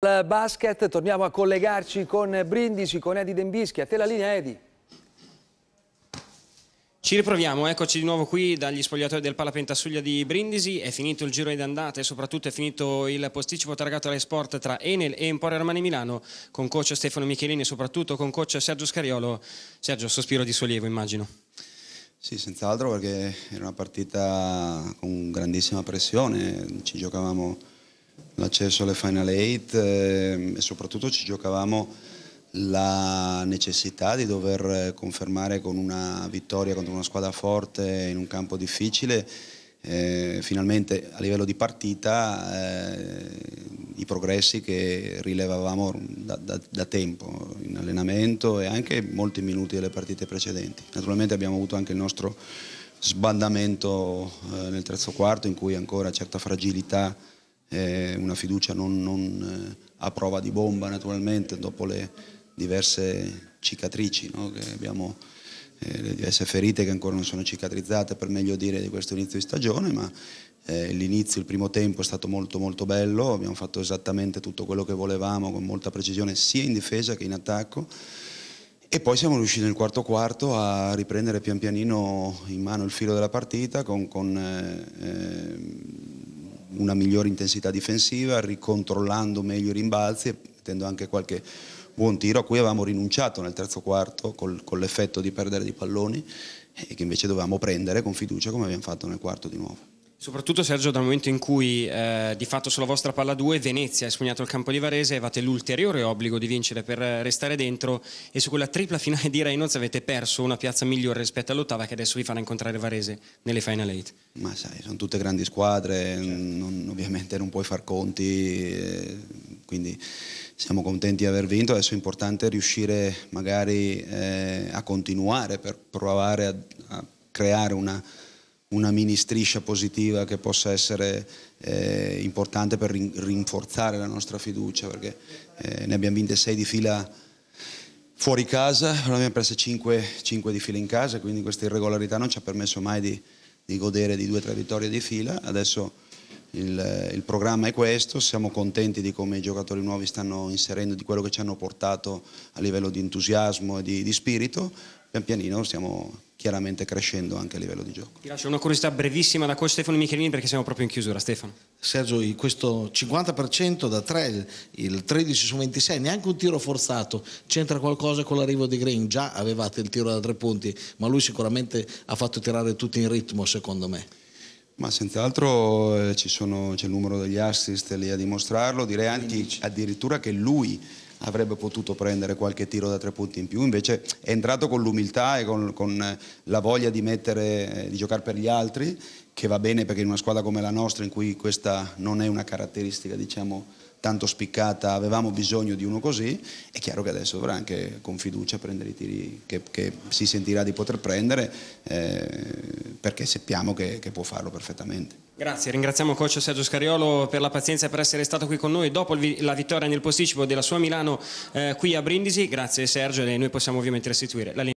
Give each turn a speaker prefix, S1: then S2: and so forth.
S1: Al basket, torniamo a collegarci con Brindisi, con Edi Dembischi. A te la linea, Edi. Ci riproviamo, eccoci di nuovo qui dagli spogliatori del Palapentasuglia di Brindisi, è finito il giro di andata e soprattutto è finito il posticipo targato alle sport tra Enel e Emporio Armani Milano con coach Stefano Michelini e soprattutto con coach Sergio Scariolo. Sergio, sospiro di sollievo immagino.
S2: Sì, senz'altro perché era una partita con grandissima pressione, ci giocavamo l'accesso alle Final Eight eh, e soprattutto ci giocavamo la necessità di dover eh, confermare con una vittoria contro una squadra forte in un campo difficile eh, finalmente a livello di partita eh, i progressi che rilevavamo da, da, da, tempo in allenamento e anche molti minuti delle partite precedenti. Naturalmente abbiamo avuto anche il nostro sbandamento eh, nel terzo quarto in cui ancora certa fragilità eh, una fiducia non, non eh, a prova di bomba naturalmente dopo le diverse cicatrici no? che abbiamo eh, le diverse ferite che ancora non sono cicatrizzate per meglio dire di questo inizio di stagione, ma eh, l'inizio, il primo tempo è stato molto molto bello, abbiamo fatto esattamente tutto quello che volevamo con molta precisione sia in difesa che in attacco e poi siamo riusciti nel quarto quarto a riprendere pian pianino in mano il filo della partita con, con eh, ehm, una migliore intensità difensiva, ricontrollando meglio i rimbalzi e mettendo anche qualche buon tiro a cui avevamo rinunciato nel terzo quarto col, con l'effetto di perdere di palloni e che invece dovevamo prendere con fiducia come abbiamo fatto nel quarto di nuovo.
S1: Soprattutto Sergio dal momento in cui eh, di fatto sulla vostra palla 2 Venezia ha espugnato il campo di Varese avete l'ulteriore obbligo di vincere per eh, restare dentro e su quella tripla finale di Reynolds avete perso una piazza migliore rispetto all'ottava che adesso vi farà incontrare Varese nelle Final 8.
S2: Ma sai, sono tutte grandi squadre, certo. non, ovviamente non puoi far conti, eh, quindi siamo contenti di aver vinto, adesso è importante riuscire magari eh, a continuare per provare a, a creare una una mini striscia positiva che possa essere eh, importante per rinforzare la nostra fiducia, perché eh, ne abbiamo vinte 6 di fila fuori casa, ne abbiamo prese 5, 5, di fila in casa, quindi questa irregolarità non ci ha permesso mai di, di godere di 2-3 vittorie di fila. Adesso il, il, programma è questo, siamo contenti di come i giocatori nuovi stanno inserendo, di quello che ci hanno portato a livello di entusiasmo e di, di spirito, pian pianino stiamo chiaramente crescendo anche a livello di gioco.
S1: Ti lascio una curiosità brevissima da coach Stefano Michelini perché siamo proprio in chiusura, Stefano. Sergio, questo 50% da 3, il
S2: 13 su 26, neanche un tiro forzato, c'entra qualcosa con l'arrivo di Green, già avevate il tiro da tre punti, ma lui sicuramente ha fatto tirare tutti in ritmo secondo me. Ma senz'altro eh, c'è il numero degli assist lì a dimostrarlo, direi anche addirittura che lui avrebbe potuto prendere qualche tiro da tre punti in più, invece è entrato con l'umiltà e con, con la voglia di, mettere, di giocare per gli altri che va bene perché in una squadra come la nostra, in cui questa non è una caratteristica diciamo, tanto spiccata, avevamo bisogno di uno così, è chiaro che adesso dovrà anche con fiducia prendere i tiri che, che si sentirà di poter prendere, eh, perché sappiamo che, che può farlo perfettamente.
S1: Grazie, ringraziamo coach Sergio Scariolo per la pazienza e per essere stato qui con noi dopo la vittoria nel posticipo della sua Milano eh, qui a Brindisi. Grazie Sergio e noi possiamo ovviamente restituire la linea.